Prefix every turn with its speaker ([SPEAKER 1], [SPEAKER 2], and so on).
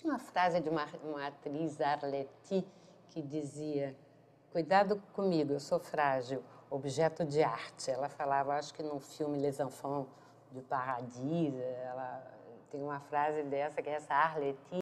[SPEAKER 1] Tinha uma frase de uma, uma atriz, Arletty, que dizia: Cuidado comigo, eu sou frágil, objeto de arte. Ela falava, acho que no filme Les Enfants du Paradis, ela tem uma frase dessa, que é essa Arletty